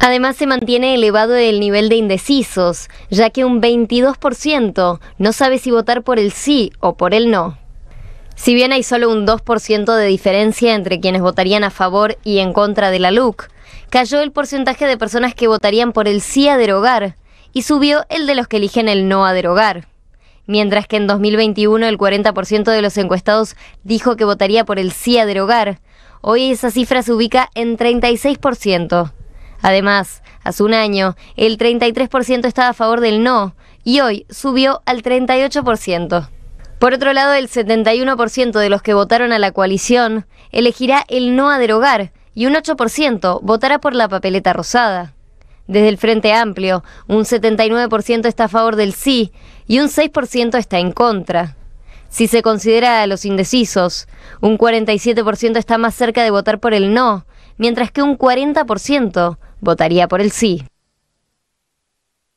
Además se mantiene elevado el nivel de indecisos, ya que un 22% no sabe si votar por el sí o por el no. Si bien hay solo un 2% de diferencia entre quienes votarían a favor y en contra de la LUC, cayó el porcentaje de personas que votarían por el sí a derogar y subió el de los que eligen el no a derogar. Mientras que en 2021 el 40% de los encuestados dijo que votaría por el sí a derogar, hoy esa cifra se ubica en 36%. Además, hace un año, el 33% estaba a favor del no y hoy subió al 38%. Por otro lado, el 71% de los que votaron a la coalición elegirá el no a derogar y un 8% votará por la papeleta rosada. Desde el Frente Amplio, un 79% está a favor del sí y un 6% está en contra. Si se considera a los indecisos, un 47% está más cerca de votar por el no, mientras que un 40% votaría por el sí.